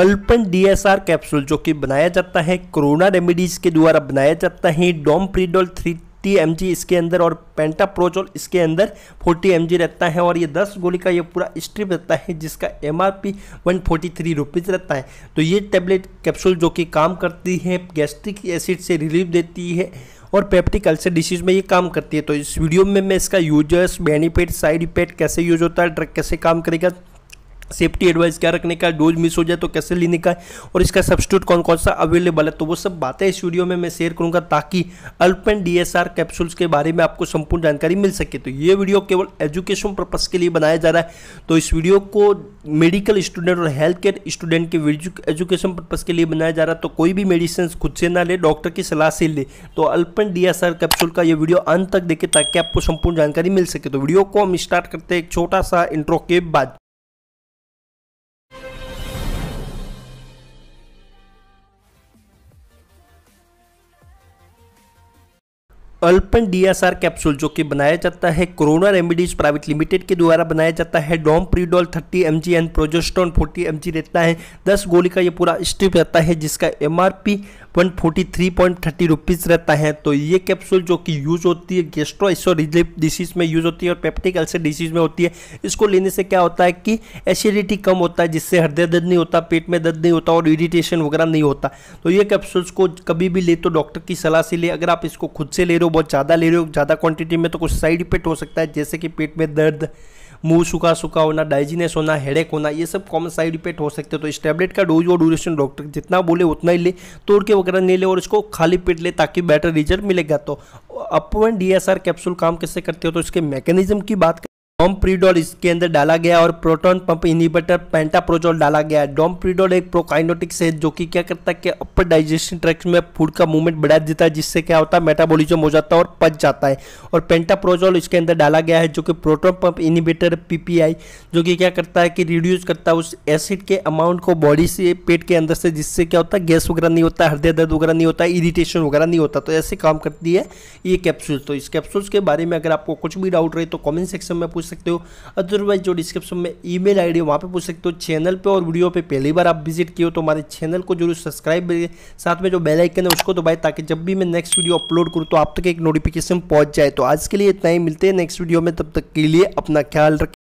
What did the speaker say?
अल्पन DSR capsule जो कि बनाया जाता है कोरोना रेमेडीज के द्वारा बनाया जाता है domperidone thirty M इसके अंदर और पेंटाप्रोजोल इसके अंदर फोर्टी एम रहता है और ये दस गोली का ये पूरा स्ट्रिप रहता है जिसका M R P one forty three rupees रहता है तो ये टेबलेट कैप्सूल जो कि काम करती है गैस्ट्रिक एसिड से रिलीफ देती है और पेप्टिक अल्सर डिसीज़ में ये काम करती है तो इस वीडियो में मैं इसका यूजर्स बेनिफिट साइड इफेक्ट कैसे यूज होता है ड्रग कैसे काम करेगा सेफ्टी एडवाइस क्या रखने का डोज मिस हो जाए तो कैसे लेने का है और इसका सब्सिट्यूट कौन कौन सा अवेलेबल है तो वो सब बातें इस वीडियो में मैं शेयर करूंगा ताकि अल्पेन डीएसआर कैप्सूल्स के बारे में आपको संपूर्ण जानकारी मिल सके तो ये वीडियो केवल एजुकेशन पर्पज़ के लिए बनाया जा रहा है तो इस वीडियो को मेडिकल स्टूडेंट और हेल्थ केयर स्टूडेंट के एजुकेशन पर्पज़ के लिए बनाया जा रहा है तो कोई भी मेडिसिन खुद से ना ले डॉक्टर की सलाह से ले तो अल्पेन डी कैप्सूल का ये वीडियो अंत तक देखें ताकि आपको संपूर्ण जानकारी मिल सके तो वीडियो को हम स्टार्ट करते हैं एक छोटा सा इंट्रो के बाद अल्पन डीएसआर कैप्सूल जो कि बनाया जाता है कोरोना रेमेडीज प्राइवेट लिमिटेड के द्वारा बनाया जाता है domperidone 30 M G and प्रोजेस्टोन 40 एम जी रहता है 10 गोली का ये पूरा स्ट्रिप रहता है जिसका M R P one forty three point thirty rupees रहता है तो ये कैप्सूल जो कि यूज़ होती है गेस्ट्रो रिलीफ डिसीज़ में यूज़ होती है और पेप्टिक अल्सर डिसीज़ में होती है इसको लेने से क्या होता है कि एसिडिटी कम होता है जिससे हृदय दर्द नहीं होता पेट में दर्द नहीं होता और इरिटेशन वगैरह नहीं होता तो ये कैप्सूल्स को कभी भी ले तो डॉक्टर की सलाह से ले अगर आप इसको खुद से ले रहे हो बहुत ज़्यादा ले रहे हो ज़्यादा क्वांटिटी में तो कुछ साइड इफेक्ट हो सकता है जैसे कि पेट में दर्द मुंह सूखा सूखा होना डाइजीनेस होना हेडेक होना ये सब कॉमन साइड इफेक्ट हो सकते हैं तो इस टैबलेट का डोज और ड्यूरेशन डॉक्टर जितना बोले उतना ही ले तोड़ के वगैरह नहीं ले और इसको खाली पेट ले ताकि बेटर रिजल्ट मिलेगा तो अपन डी एस आर कैप्सूल काम कैसे करते हो तो इसके मैकेनिज्म की बात प्रीडोल इसके अंदर डाला गया और प्रोटॉन पंप इनिबेटर पेंटाप्रोजोल डाला गया डोमप्रीडोल एक प्रोकाइनोटिक्स है जो कि क्या करता है कि अपर डाइजेशन ट्रैक्ट में फूड का मूवमेंट बढ़ा देता है जिससे क्या होता है मेटाबॉलिज्म हो जाता है और पच जाता है और पेंटाप्रोजोल इसके अंदर डाला गया है जो कि प्रोटोन पंप इनिबेटर पीपीआई जो कि क्या करता है कि रिड्यूस करता है उस एसिड के अमाउंट को बॉडी से पेट के अंदर से जिससे क्या होता है गैस वगैरह नहीं होता हृदय दर्द वगैरह नहीं होता इरिटेशन वगैरह नहीं होता तो ऐसे काम करती है ये कैप्सूल तो इस कैप्सूल के बारे में अगर आपको कुछ भी डाउट रहे तो कॉमेंट सेक्शन में पूछ सकते हो अदरवाइज जो डिस्क्रिप्शन में ईमेल आईडी वहाँ पे पूछ सकते हो चैनल पे और वीडियो पे पहली बार आप विजिट किए हो तो हमारे चैनल को जरूर सब्सक्राइब करिए साथ में जो बेलाइकन है उसको दबाए ताकि जब भी मैं नेक्स्ट वीडियो अपलोड करूँ तो आप तक एक नोटिफिकेशन पहुँच जाए तो आज के लिए इतना ही मिलते हैं नेक्स्ट वीडियो में तब तक के लिए अपना ख्याल रखें